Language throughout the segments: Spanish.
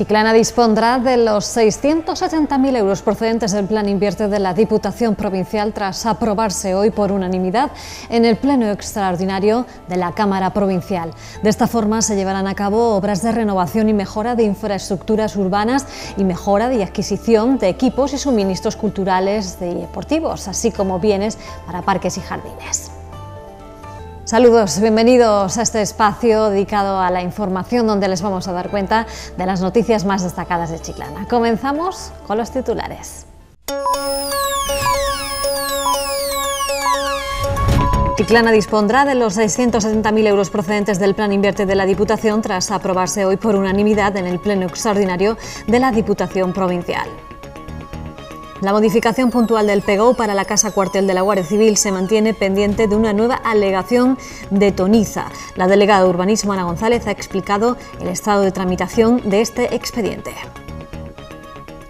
Chiclana dispondrá de los 680.000 euros procedentes del Plan Invierte de la Diputación Provincial tras aprobarse hoy por unanimidad en el Pleno Extraordinario de la Cámara Provincial. De esta forma se llevarán a cabo obras de renovación y mejora de infraestructuras urbanas y mejora de adquisición de equipos y suministros culturales y deportivos, así como bienes para parques y jardines. Saludos, bienvenidos a este espacio dedicado a la información donde les vamos a dar cuenta de las noticias más destacadas de Chiclana. Comenzamos con los titulares. Chiclana dispondrá de los 670.000 euros procedentes del Plan Invierte de la Diputación tras aprobarse hoy por unanimidad en el Pleno Extraordinario de la Diputación Provincial. La modificación puntual del PGO para la Casa Cuartel de la Guardia Civil se mantiene pendiente de una nueva alegación de Toniza. La delegada de Urbanismo, Ana González, ha explicado el estado de tramitación de este expediente.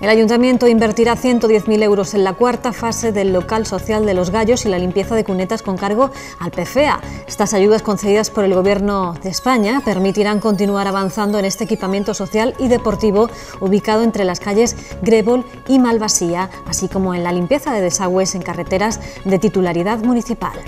El ayuntamiento invertirá 110.000 euros en la cuarta fase del local social de Los Gallos y la limpieza de cunetas con cargo al PFEA. Estas ayudas concedidas por el Gobierno de España permitirán continuar avanzando en este equipamiento social y deportivo ubicado entre las calles Grébol y Malvasía, así como en la limpieza de desagües en carreteras de titularidad municipal.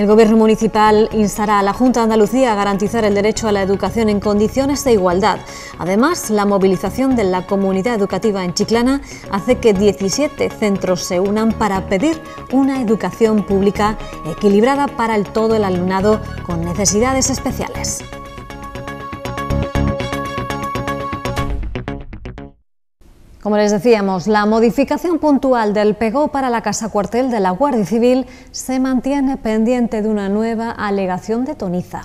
El Gobierno municipal instará a la Junta de Andalucía a garantizar el derecho a la educación en condiciones de igualdad. Además, la movilización de la comunidad educativa en Chiclana hace que 17 centros se unan para pedir una educación pública equilibrada para el todo el alumnado con necesidades especiales. Como les decíamos, la modificación puntual del PEGO para la Casa Cuartel de la Guardia Civil se mantiene pendiente de una nueva alegación de Toniza.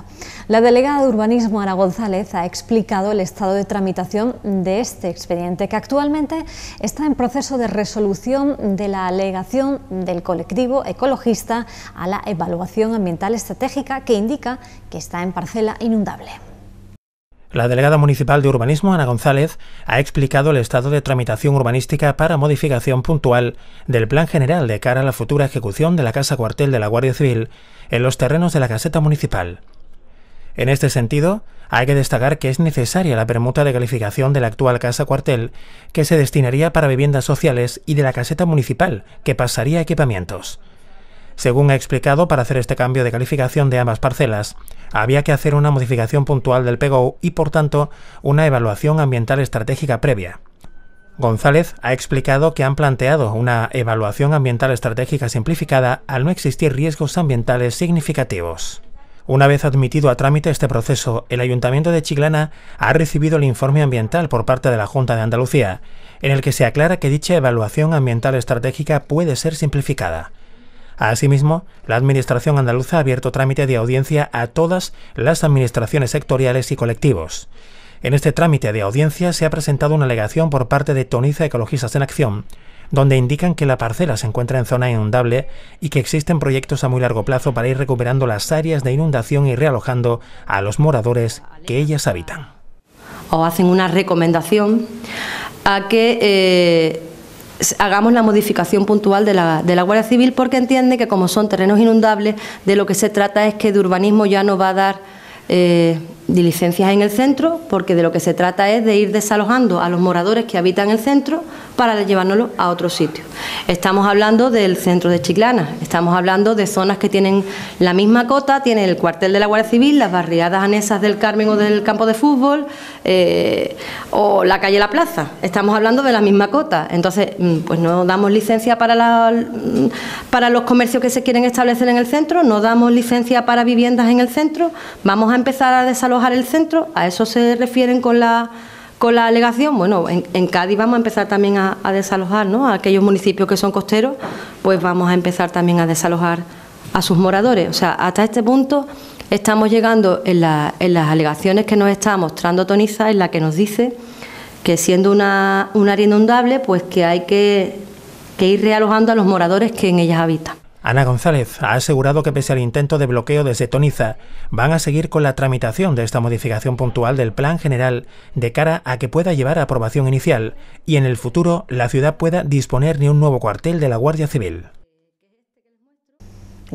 La delegada de Urbanismo, Ana González, ha explicado el estado de tramitación de este expediente, que actualmente está en proceso de resolución de la alegación del colectivo ecologista a la evaluación ambiental estratégica que indica que está en parcela inundable. La delegada municipal de urbanismo, Ana González, ha explicado el estado de tramitación urbanística para modificación puntual del plan general de cara a la futura ejecución de la Casa Cuartel de la Guardia Civil en los terrenos de la caseta municipal. En este sentido, hay que destacar que es necesaria la permuta de calificación de la actual casa cuartel, que se destinaría para viviendas sociales, y de la caseta municipal, que pasaría a equipamientos. Según ha explicado, para hacer este cambio de calificación de ambas parcelas, había que hacer una modificación puntual del Pego y, por tanto, una evaluación ambiental estratégica previa. González ha explicado que han planteado una evaluación ambiental estratégica simplificada al no existir riesgos ambientales significativos. Una vez admitido a trámite este proceso, el Ayuntamiento de Chiclana ha recibido el informe ambiental por parte de la Junta de Andalucía, en el que se aclara que dicha evaluación ambiental estratégica puede ser simplificada. Asimismo, la Administración andaluza ha abierto trámite de audiencia a todas las administraciones sectoriales y colectivos. En este trámite de audiencia se ha presentado una alegación por parte de Toniza Ecologistas en Acción, donde indican que la parcela se encuentra en zona inundable y que existen proyectos a muy largo plazo para ir recuperando las áreas de inundación y realojando a los moradores que ellas habitan. O hacen una recomendación a que eh, hagamos la modificación puntual de la, de la Guardia Civil porque entiende que como son terrenos inundables, de lo que se trata es que de urbanismo ya no va a dar eh, diligencias en el centro, porque de lo que se trata es de ir desalojando a los moradores que habitan el centro para llevárnoslo a otro sitio. Estamos hablando del centro de Chiclana, estamos hablando de zonas que tienen la misma cota, tiene el cuartel de la Guardia Civil, las barriadas anesas del Carmen o del campo de fútbol eh, o la calle La Plaza. Estamos hablando de la misma cota. Entonces, mm, pues no damos licencia para, mm, para los comercios que se quieren establecer en el centro, no damos licencia para viviendas en el centro, vamos a empezar a desalojar el centro, a eso se refieren con la la alegación, bueno, en, Cádiz vamos a empezar también a, desalojar, ¿no? A aquellos municipios que son costeros, pues vamos a empezar también a desalojar a sus moradores. O sea, hasta este punto estamos llegando en, las alegaciones que nos está mostrando Toniza, en la que nos dice que siendo una, área inundable, pues que hay que, que ir realojando a los moradores que en ellas habitan. Ana González ha asegurado que pese al intento de bloqueo desde Toniza, van a seguir con la tramitación de esta modificación puntual del plan general de cara a que pueda llevar a aprobación inicial y en el futuro la ciudad pueda disponer de un nuevo cuartel de la Guardia Civil.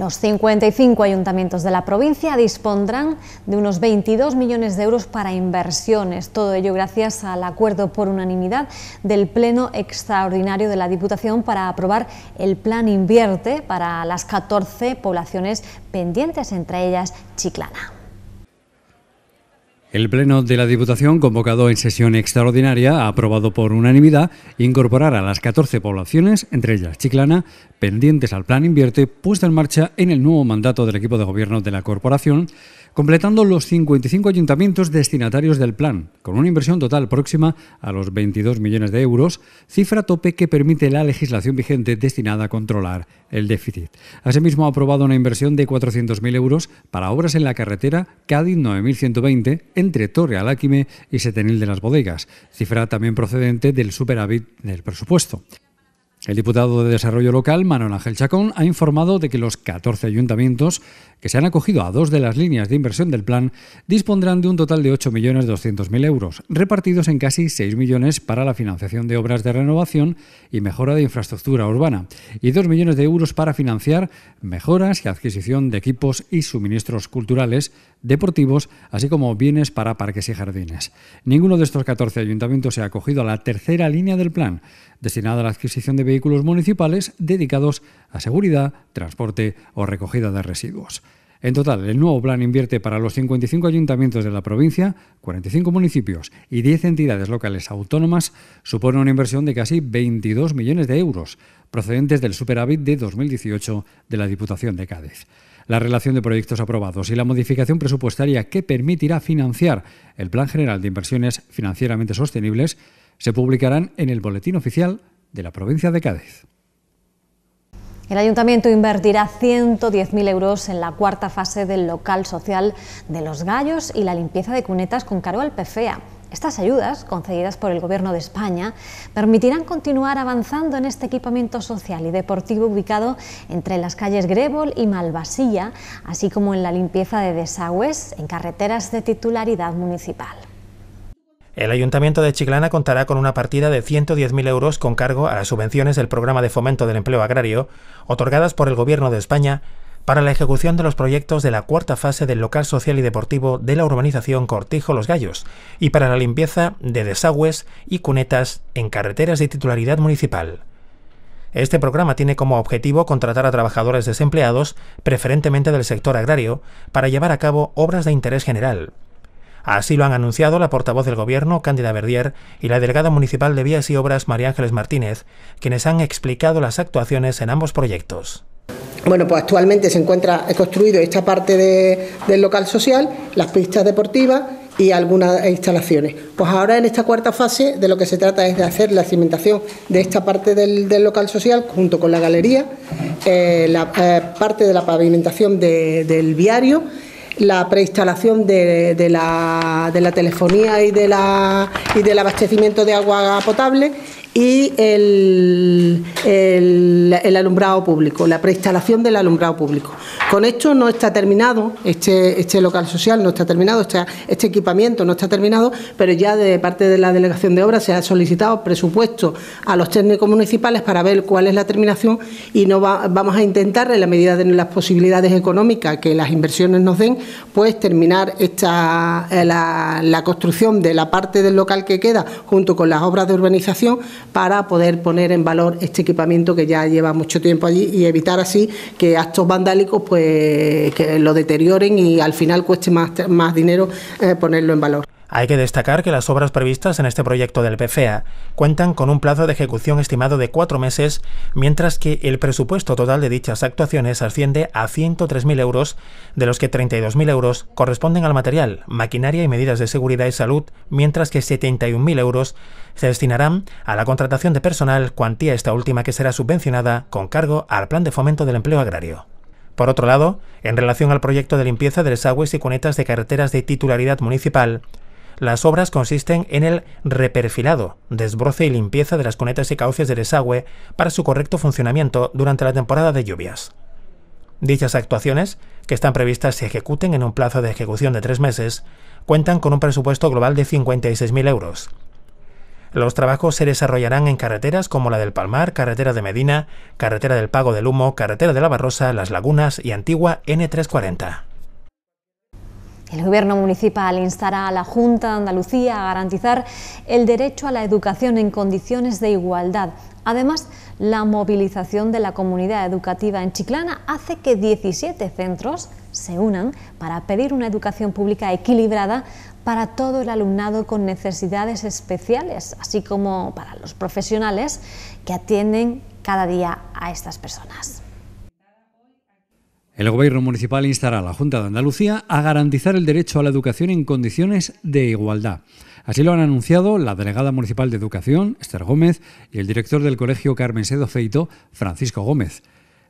Los 55 ayuntamientos de la provincia dispondrán de unos 22 millones de euros para inversiones, todo ello gracias al acuerdo por unanimidad del Pleno Extraordinario de la Diputación para aprobar el Plan Invierte para las 14 poblaciones pendientes, entre ellas Chiclana. El Pleno de la Diputación, convocado en sesión extraordinaria, ha aprobado por unanimidad incorporar a las 14 poblaciones, entre ellas Chiclana, pendientes al Plan Invierte, puesta en marcha en el nuevo mandato del equipo de gobierno de la corporación, completando los 55 ayuntamientos destinatarios del plan, con una inversión total próxima a los 22 millones de euros, cifra tope que permite la legislación vigente destinada a controlar el déficit. Asimismo, ha aprobado una inversión de 400.000 euros para obras en la carretera Cádiz 9120, entre Torre Aláquime y Setenil de las Bodegas, cifra también procedente del superávit del presupuesto. El diputado de Desarrollo Local, Manuel Ángel Chacón, ha informado de que los 14 ayuntamientos que se han acogido a dos de las líneas de inversión del plan dispondrán de un total de 8.200.000 euros, repartidos en casi 6 millones para la financiación de obras de renovación y mejora de infraestructura urbana, y 2 millones de euros para financiar mejoras y adquisición de equipos y suministros culturales, deportivos, así como bienes para parques y jardines. Ninguno de estos 14 ayuntamientos se ha acogido a la tercera línea del plan, destinada a la adquisición de vehículos municipales dedicados a seguridad, transporte o recogida de residuos. En total, el nuevo plan invierte para los 55 ayuntamientos de la provincia, 45 municipios y 10 entidades locales autónomas, supone una inversión de casi 22 millones de euros, procedentes del superávit de 2018 de la Diputación de Cádiz. La relación de proyectos aprobados y la modificación presupuestaria que permitirá financiar el Plan General de Inversiones Financieramente Sostenibles se publicarán en el Boletín Oficial de la provincia de Cádiz. El ayuntamiento invertirá 110.000 euros en la cuarta fase del local social de Los Gallos y la limpieza de cunetas con cargo al PFEA. Estas ayudas, concedidas por el Gobierno de España, permitirán continuar avanzando en este equipamiento social y deportivo ubicado entre las calles Grébol y Malvasilla, así como en la limpieza de desagües en carreteras de titularidad municipal. El Ayuntamiento de Chiclana contará con una partida de 110.000 euros con cargo a las subvenciones del Programa de Fomento del Empleo Agrario, otorgadas por el Gobierno de España, para la ejecución de los proyectos de la cuarta fase del local social y deportivo de la urbanización Cortijo Los Gallos y para la limpieza de desagües y cunetas en carreteras de titularidad municipal. Este programa tiene como objetivo contratar a trabajadores desempleados, preferentemente del sector agrario, para llevar a cabo obras de interés general. Así lo han anunciado la portavoz del Gobierno, Cándida Verdier, y la delegada municipal de Vías y Obras, María Ángeles Martínez, quienes han explicado las actuaciones en ambos proyectos. Bueno, pues actualmente se encuentra construido esta parte del local social, las pistas deportivas y algunas instalaciones. Pues ahora en esta cuarta fase de lo que se trata es de hacer la cimentación de esta parte del, local social junto con la galería, eh, la eh, parte de la pavimentación del viario la preinstalación de, la, de la telefonía y, de la, y del abastecimiento de agua potable y el, alumbrado público, la preinstalación del alumbrado público. Con esto no está terminado, este, este local social no está terminado, este, este equipamiento no está terminado, pero ya de parte de la Delegación de Obras se ha solicitado presupuesto a los técnicos municipales para ver cuál es la terminación y no vamos a intentar, en la medida de las posibilidades económicas que las inversiones nos den, pues terminar esta, eh, la, la construcción de la parte del local que queda junto con las obras de urbanización para poder poner en valor este equipamiento que ya lleva mucho tiempo allí y evitar así que actos vandálicos pues que lo deterioren y al final cueste más, dinero eh, ponerlo en valor. Hay que destacar que las obras previstas en este proyecto del PFEA cuentan con un plazo de ejecución estimado de cuatro meses, mientras que el presupuesto total de dichas actuaciones asciende a 103.000 euros, de los que 32.000 euros corresponden al material, maquinaria y medidas de seguridad y salud, mientras que 71.000 euros se destinarán a la contratación de personal, cuantía esta última que será subvencionada con cargo al Plan de Fomento del Empleo Agrario. Por otro lado, en relación al proyecto de limpieza de desagües y cunetas de carreteras de titularidad municipal, las obras consisten en el reperfilado, desbroce y limpieza de las cunetas y cauces de desagüe para su correcto funcionamiento durante la temporada de lluvias. Dichas actuaciones, que están previstas se ejecuten en un plazo de ejecución de tres meses, cuentan con un presupuesto global de 56.000 euros. Los trabajos se desarrollarán en carreteras como la del Palmar, Carretera de Medina, Carretera del Pago del Humo, Carretera de la Barrosa, Las Lagunas y Antigua N340. El Gobierno municipal instará a la Junta de Andalucía a garantizar el derecho a la educación en condiciones de igualdad. Además, la movilización de la comunidad educativa en Chiclana hace que 17 centros se unan para pedir una educación pública equilibrada para todo el alumnado con necesidades especiales, así como para los profesionales que atienden cada día a estas personas. El Gobierno Municipal instará a la Junta de Andalucía a garantizar el derecho a la educación en condiciones de igualdad. Así lo han anunciado la delegada municipal de Educación, Esther Gómez, y el director del Colegio Carmen Sedo Feito, Francisco Gómez.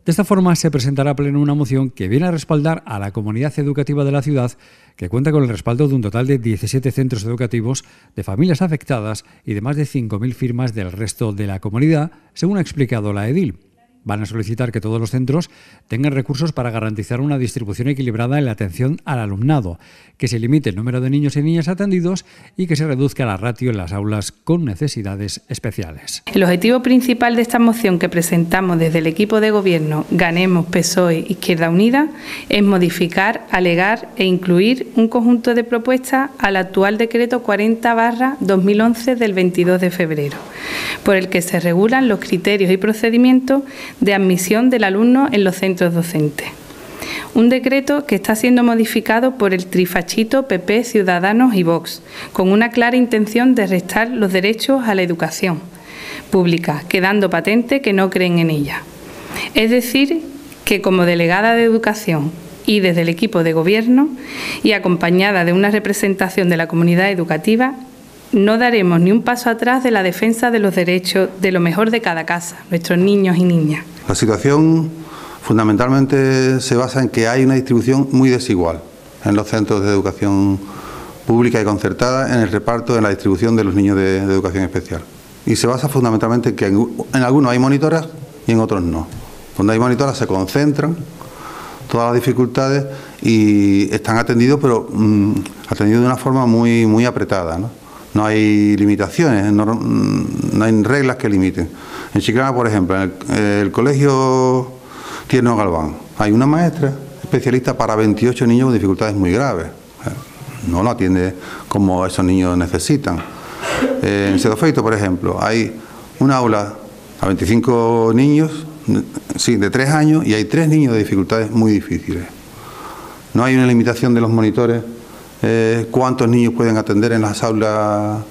De esta forma se presentará pleno una moción que viene a respaldar a la comunidad educativa de la ciudad, que cuenta con el respaldo de un total de 17 centros educativos, de familias afectadas y de más de 5.000 firmas del resto de la comunidad, según ha explicado la edil van a solicitar que todos los centros tengan recursos para garantizar una distribución equilibrada en la atención al alumnado, que se limite el número de niños y niñas atendidos y que se reduzca la ratio en las aulas con necesidades especiales. El objetivo principal de esta moción que presentamos desde el equipo de gobierno Ganemos, PSOE, Izquierda Unida es modificar, alegar e incluir un conjunto de propuestas al actual decreto 40-2011 del 22 de febrero, por el que se regulan los criterios y procedimientos de admisión del alumno en los centros docentes. Un decreto que está siendo modificado por el trifachito PP, Ciudadanos y Vox, con una clara intención de restar los derechos a la educación pública, quedando patente que no creen en ella. Es decir, que como delegada de educación y desde el equipo de gobierno y acompañada de una representación de la comunidad educativa, no daremos ni un paso atrás de la defensa de los derechos de lo mejor de cada casa, nuestros niños y niñas. La situación fundamentalmente se basa en que hay una distribución muy desigual en los centros de educación pública y concertada en el reparto, en la distribución de los niños de, educación especial. Y se basa fundamentalmente en que en, algunos hay monitoras y en otros no. Cuando hay monitoras se concentran todas las dificultades y están atendidos, pero mm, atendidos de una forma muy, muy apretada. ¿no? no hay limitaciones, no, hay reglas que limiten. En Chiclana, por ejemplo, en el, colegio Tierno Galván, hay una maestra especialista para 28 niños con dificultades muy graves. No lo atiende como esos niños necesitan. en Sedofeito por ejemplo, hay un aula a 25 niños, sí, de 3 años, y hay 3 niños de dificultades muy difíciles. No hay una limitación de los monitores eh, cuántos niños pueden atender en las aulas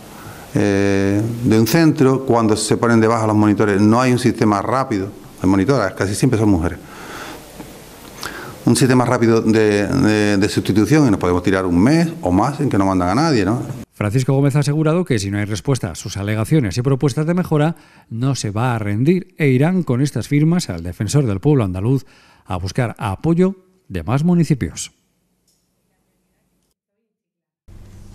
eh, de un centro, cuando se ponen debajo los monitores. No hay un sistema rápido de monitoras, casi siempre son mujeres. Un sistema rápido de, de sustitución y nos podemos tirar un mes o más en que no mandan a nadie, Francisco Gómez ha asegurado que si no hay respuesta a sus alegaciones y propuestas de mejora, no se va a rendir e irán con estas firmas al defensor del pueblo andaluz a buscar apoyo de más municipios.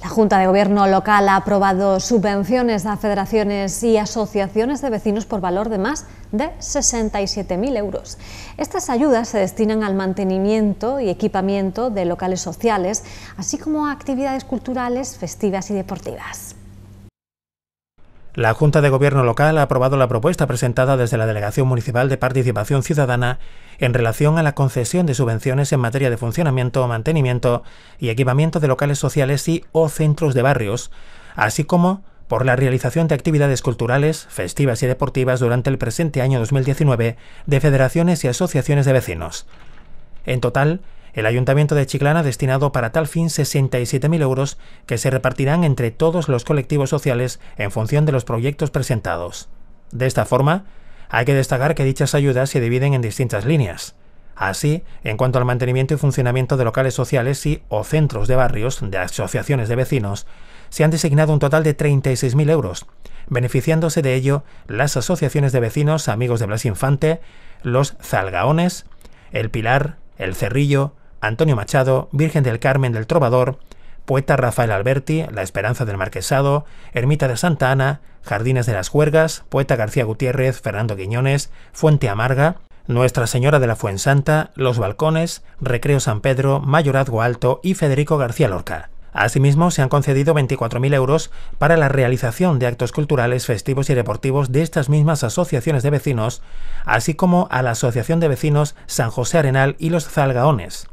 La Junta de Gobierno local ha aprobado subvenciones a federaciones y asociaciones de vecinos por valor de más de 67.000 euros. Estas ayudas se destinan al mantenimiento y equipamiento de locales sociales, así como a actividades culturales, festivas y deportivas. La Junta de Gobierno Local ha aprobado la propuesta presentada desde la Delegación Municipal de Participación Ciudadana en relación a la concesión de subvenciones en materia de funcionamiento, mantenimiento y equipamiento de locales sociales y o centros de barrios, así como por la realización de actividades culturales, festivas y deportivas durante el presente año 2019 de federaciones y asociaciones de vecinos. En total, el Ayuntamiento de Chiclana ha destinado para tal fin 67.000 euros que se repartirán entre todos los colectivos sociales en función de los proyectos presentados. De esta forma, hay que destacar que dichas ayudas se dividen en distintas líneas. Así, en cuanto al mantenimiento y funcionamiento de locales sociales y o centros de barrios de asociaciones de vecinos, se han designado un total de 36.000 euros, beneficiándose de ello las asociaciones de vecinos Amigos de Blas Infante, los Zalgaones, El Pilar, El Cerrillo, Antonio Machado, Virgen del Carmen del Trovador, Poeta Rafael Alberti, La Esperanza del Marquesado, Ermita de Santa Ana, Jardines de las Huergas, Poeta García Gutiérrez, Fernando Quiñones, Fuente Amarga, nuestra Señora de la Fuensanta, Los Balcones, Recreo San Pedro, Mayorazgo Alto y Federico García Lorca. Asimismo, se han concedido 24.000 euros para la realización de actos culturales, festivos y deportivos de estas mismas asociaciones de vecinos, así como a la Asociación de Vecinos San José Arenal y los Zalgaones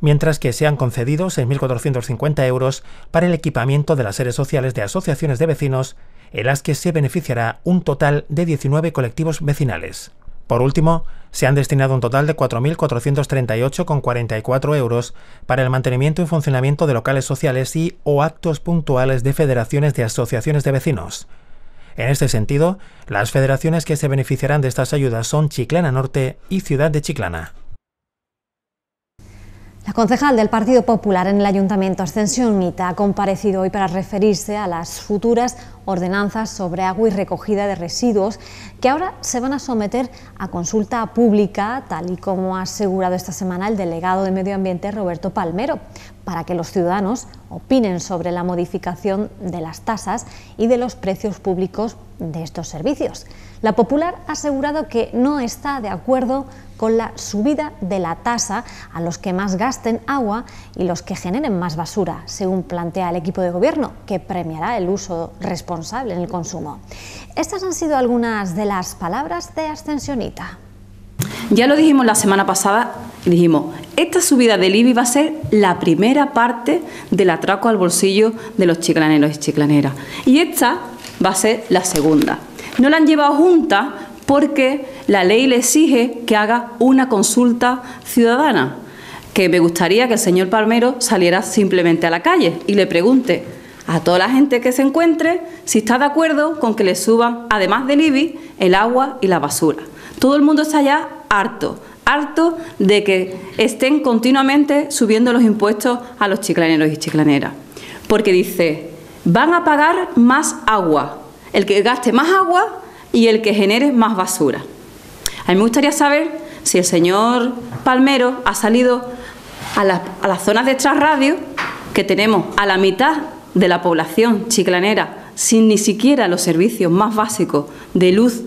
mientras que se han concedido 6.450 euros para el equipamiento de las sedes sociales de asociaciones de vecinos, en las que se beneficiará un total de 19 colectivos vecinales. Por último, se han destinado un total de 4.438,44 euros para el mantenimiento y funcionamiento de locales sociales y o actos puntuales de federaciones de asociaciones de vecinos. En este sentido, las federaciones que se beneficiarán de estas ayudas son Chiclana Norte y Ciudad de Chiclana. La concejal del Partido Popular en el Ayuntamiento, Ascensión Mita, ha comparecido hoy para referirse a las futuras ordenanzas sobre agua y recogida de residuos que ahora se van a someter a consulta pública, tal y como ha asegurado esta semana el delegado de Medio Ambiente, Roberto Palmero, para que los ciudadanos opinen sobre la modificación de las tasas y de los precios públicos de estos servicios. La Popular ha asegurado que no está de acuerdo con la subida de la tasa a los que más gasten agua y los que generen más basura, según plantea el equipo de gobierno, que premiará el uso responsable en el consumo. Estas han sido algunas de las palabras de Ascensionita. Ya lo dijimos la semana pasada, dijimos, esta subida del IBI va a ser la primera parte del atraco al bolsillo de los chiclaneros y chiclaneras. Y esta va a ser la segunda. No la han llevado junta porque la ley le exige que haga una consulta ciudadana, que me gustaría que el señor Palmero saliera simplemente a la calle y le pregunte a toda la gente que se encuentre si está de acuerdo con que le suban, además del IBI, el agua y la basura. Todo el mundo está ya harto, harto de que estén continuamente subiendo los impuestos a los chiclaneros y chiclaneras. Porque dice, van a pagar más agua, el que gaste más agua y el que genere más basura. A mí me gustaría saber si el señor Palmero ha salido a, las zonas de extrarradio que tenemos a la mitad de la población chiclanera sin ni siquiera los servicios más básicos de luz,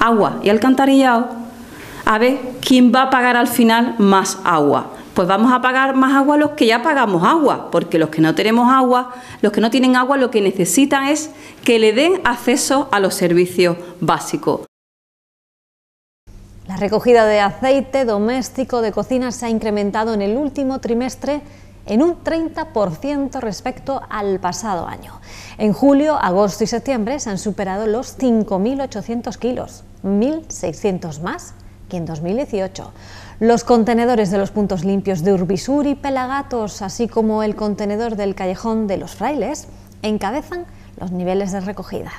agua y alcantarillado, a ver quién va a pagar al final más agua. Pues vamos a pagar más agua los que ya pagamos agua, porque los que no tenemos agua, los que no tienen agua, lo que necesitan es que le den acceso a los servicios básicos. La recogida de aceite doméstico de cocina se ha incrementado en el último trimestre en un 30% respecto al pasado año. En julio, agosto y septiembre se han superado los 5.800 kilos, 1.600 más que en 2018. Los contenedores de los puntos limpios de Urbisur y Pelagatos, así como el contenedor del Callejón de los Frailes, encabezan los niveles de recogida.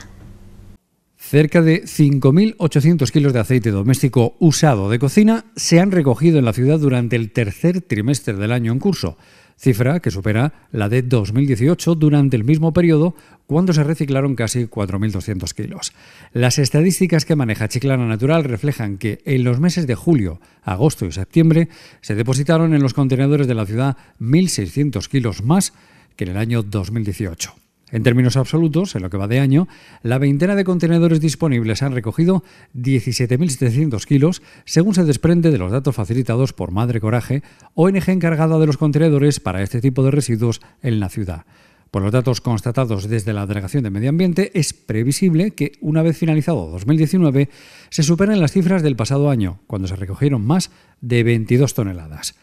Cerca de 5.800 kilos de aceite doméstico usado de cocina se han recogido en la ciudad durante el tercer trimestre del año en curso, cifra que supera la de 2018 durante el mismo periodo cuando se reciclaron casi 4.200 kilos. Las estadísticas que maneja Chiclana Natural reflejan que en los meses de julio, agosto y septiembre se depositaron en los contenedores de la ciudad 1.600 kilos más que en el año 2018. En términos absolutos, en lo que va de año, la veintena de contenedores disponibles han recogido 17.700 kilos, según se desprende de los datos facilitados por Madre Coraje, ONG encargada de los contenedores para este tipo de residuos en la ciudad. Por los datos constatados desde la Delegación de Medio Ambiente, es previsible que, una vez finalizado 2019, se superen las cifras del pasado año, cuando se recogieron más de 22 toneladas.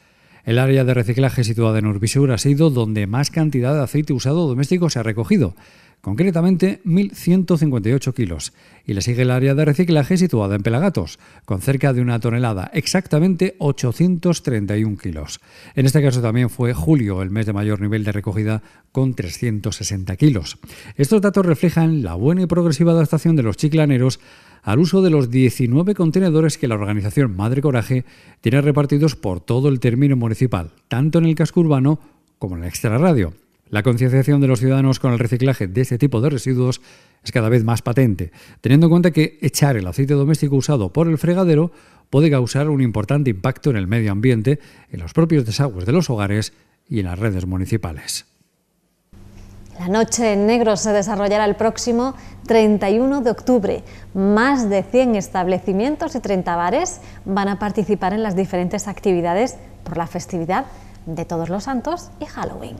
El área de reciclaje situada en Urbisur ha sido donde más cantidad de aceite usado doméstico se ha recogido, concretamente 1.158 kilos, y le sigue el área de reciclaje situada en Pelagatos, con cerca de una tonelada, exactamente 831 kilos. En este caso también fue julio el mes de mayor nivel de recogida, con 360 kilos. Estos datos reflejan la buena y progresiva adaptación de los chiclaneros al uso de los 19 contenedores que la organización Madre Coraje tiene repartidos por todo el término municipal, tanto en el casco urbano como en el extrarradio. La concienciación de los ciudadanos con el reciclaje de este tipo de residuos es cada vez más patente, teniendo en cuenta que echar el aceite doméstico usado por el fregadero puede causar un importante impacto en el medio ambiente, en los propios desagües de los hogares y en las redes municipales. La Noche en Negro se desarrollará el próximo 31 de octubre. Más de 100 establecimientos y 30 bares van a participar en las diferentes actividades por la festividad de Todos los Santos y Halloween.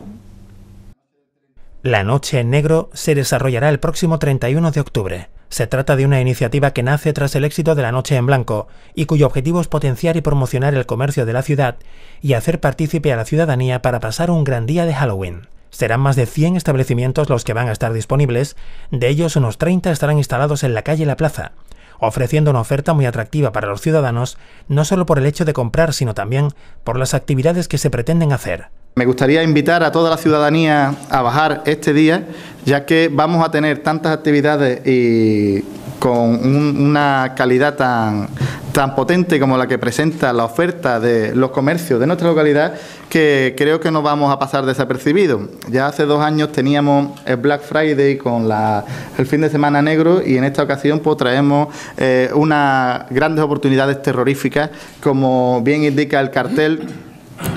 La Noche en Negro se desarrollará el próximo 31 de octubre. Se trata de una iniciativa que nace tras el éxito de la Noche en Blanco y cuyo objetivo es potenciar y promocionar el comercio de la ciudad y hacer partícipe a la ciudadanía para pasar un gran día de Halloween. Serán más de 100 establecimientos los que van a estar disponibles, de ellos unos 30 estarán instalados en la calle La Plaza, ofreciendo una oferta muy atractiva para los ciudadanos, no solo por el hecho de comprar, sino también por las actividades que se pretenden hacer. Me gustaría invitar a toda la ciudadanía a bajar este día, ya que vamos a tener tantas actividades y con una calidad tan, tan potente como la que presenta la oferta de los comercios de nuestra localidad, que creo que no vamos a pasar desapercibidos. Ya hace dos años teníamos el Black Friday con el fin de semana negro y en esta ocasión pues, traemos eh, unas grandes oportunidades terroríficas, como bien indica el cartel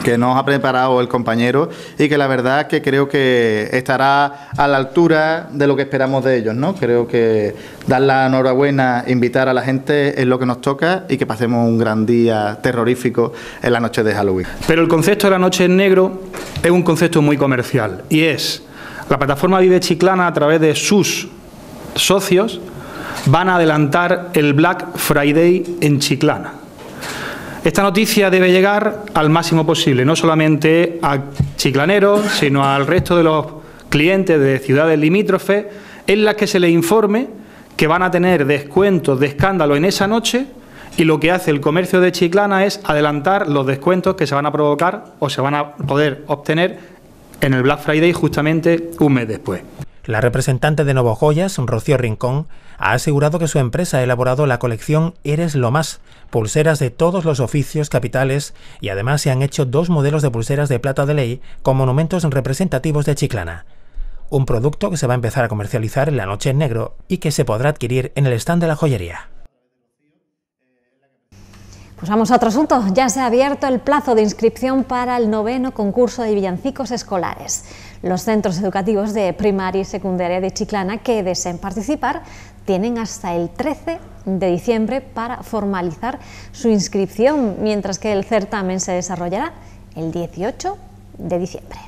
que nos ha preparado el compañero y que la verdad que creo que estará a la altura de lo que esperamos de ellos, ¿no? Creo que dar la enhorabuena, invitar a la gente es lo que nos toca y que pasemos un gran día terrorífico en la noche de Halloween. Pero el concepto de la noche en negro es un concepto muy comercial y es la plataforma Vive Chiclana a través de sus socios van a adelantar el Black Friday en Chiclana. Esta noticia debe llegar al máximo posible, no solamente a chiclaneros, sino al resto de los clientes de ciudades limítrofes, en las que se les informe que van a tener descuentos de escándalo en esa noche y lo que hace el comercio de Chiclana es adelantar los descuentos que se van a provocar o se van a poder obtener en el Black Friday justamente un mes después. La representante de Novojoyas, Rocío Rincón, ha asegurado que su empresa ha elaborado la colección Eres lo más, pulseras de todos los oficios capitales y además se han hecho dos modelos de pulseras de plata de ley con monumentos representativos de Chiclana. Un producto que se va a empezar a comercializar en la noche en negro y que se podrá adquirir en el stand de la joyería. Pues vamos a otro asunto. Ya se ha abierto el plazo de inscripción para el noveno concurso de villancicos escolares. Los centros educativos de primaria y secundaria de Chiclana que deseen participar tienen hasta el 13 de diciembre para formalizar su inscripción, mientras que el certamen se desarrollará el 18 de diciembre.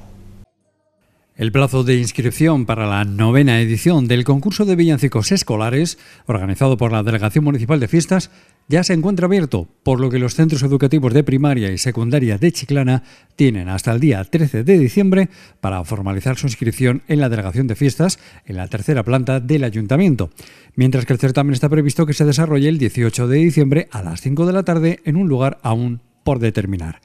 El plazo de inscripción para la novena edición del concurso de villancicos escolares, organizado por la Delegación Municipal de Fiestas, ya se encuentra abierto, por lo que los centros educativos de primaria y secundaria de Chiclana tienen hasta el día 13 de diciembre para formalizar su inscripción en la Delegación de Fiestas, en la tercera planta del Ayuntamiento, mientras que el certamen está previsto que se desarrolle el 18 de diciembre a las 5 de la tarde en un lugar aún por determinar.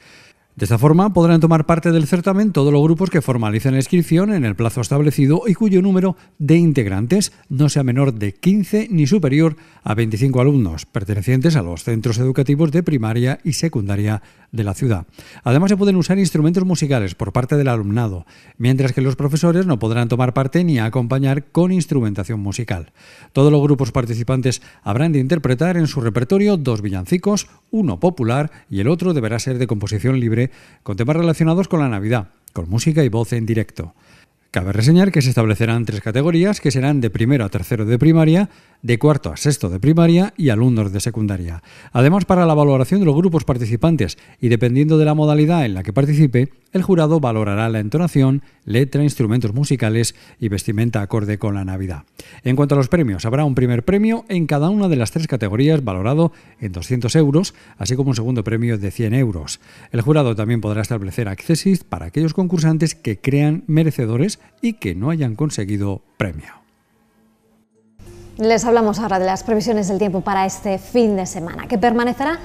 De esta forma, podrán tomar parte del certamen todos los grupos que formalicen la inscripción en el plazo establecido y cuyo número de integrantes no sea menor de 15 ni superior a 25 alumnos, pertenecientes a los centros educativos de primaria y secundaria de la ciudad. Además, se pueden usar instrumentos musicales por parte del alumnado, mientras que los profesores no podrán tomar parte ni acompañar con instrumentación musical. Todos los grupos participantes habrán de interpretar en su repertorio dos villancicos, uno popular y el otro deberá ser de composición libre, con temas relacionados con la Navidad, con música y voz en directo. Cabe reseñar que se establecerán tres categorías que serán de primero a tercero de primaria de cuarto a sexto de primaria y alumnos de secundaria. Además, para la valoración de los grupos participantes y dependiendo de la modalidad en la que participe, el jurado valorará la entonación, letra, instrumentos musicales y vestimenta acorde con la Navidad. En cuanto a los premios, habrá un primer premio en cada una de las tres categorías valorado en 200 euros, así como un segundo premio de 100 euros. El jurado también podrá establecer accesis para aquellos concursantes que crean merecedores y que no hayan conseguido premio. Les hablamos ahora de las previsiones del tiempo para este fin de semana, que permanecerá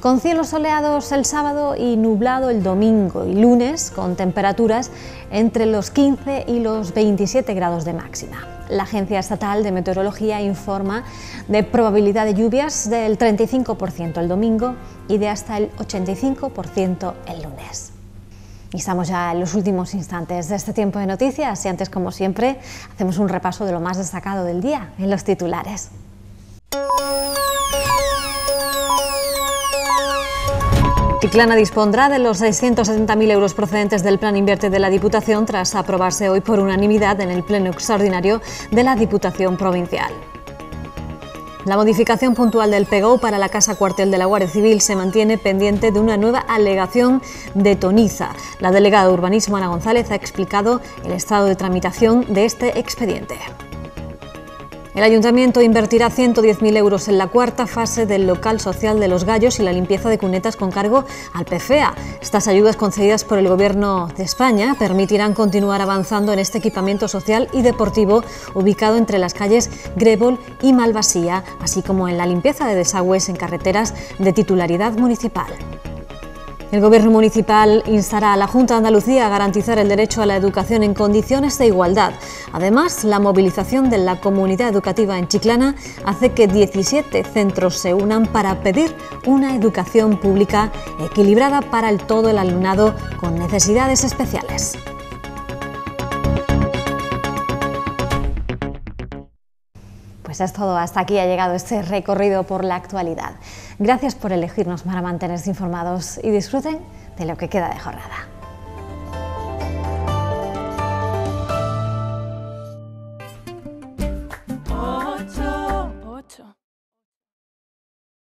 con cielos soleados el sábado y nublado el domingo y lunes, con temperaturas entre los 15 y los 27 grados de máxima. La Agencia Estatal de Meteorología informa de probabilidad de lluvias del 35% el domingo y de hasta el 85% el lunes estamos ya en los últimos instantes de este tiempo de noticias y antes, como siempre, hacemos un repaso de lo más destacado del día en los titulares. Ticlana dispondrá de los 670.000 euros procedentes del Plan Invierte de la Diputación tras aprobarse hoy por unanimidad en el Pleno Extraordinario de la Diputación Provincial. La modificación puntual del PEGO para la Casa Cuartel de la Guardia Civil se mantiene pendiente de una nueva alegación de Toniza. La delegada de Urbanismo, Ana González, ha explicado el estado de tramitación de este expediente. El ayuntamiento invertirá 110.000 euros en la cuarta fase del local social de Los Gallos y la limpieza de cunetas con cargo al PFEA. Estas ayudas concedidas por el Gobierno de España permitirán continuar avanzando en este equipamiento social y deportivo ubicado entre las calles Grébol y Malvasía, así como en la limpieza de desagües en carreteras de titularidad municipal. El Gobierno municipal instará a la Junta de Andalucía a garantizar el derecho a la educación en condiciones de igualdad. Además, la movilización de la comunidad educativa en Chiclana hace que 17 centros se unan para pedir una educación pública equilibrada para el todo el alumnado con necesidades especiales. Pues es todo. Hasta aquí ha llegado este recorrido por la actualidad. Gracias por elegirnos para mantenerse informados y disfruten de lo que queda de jornada.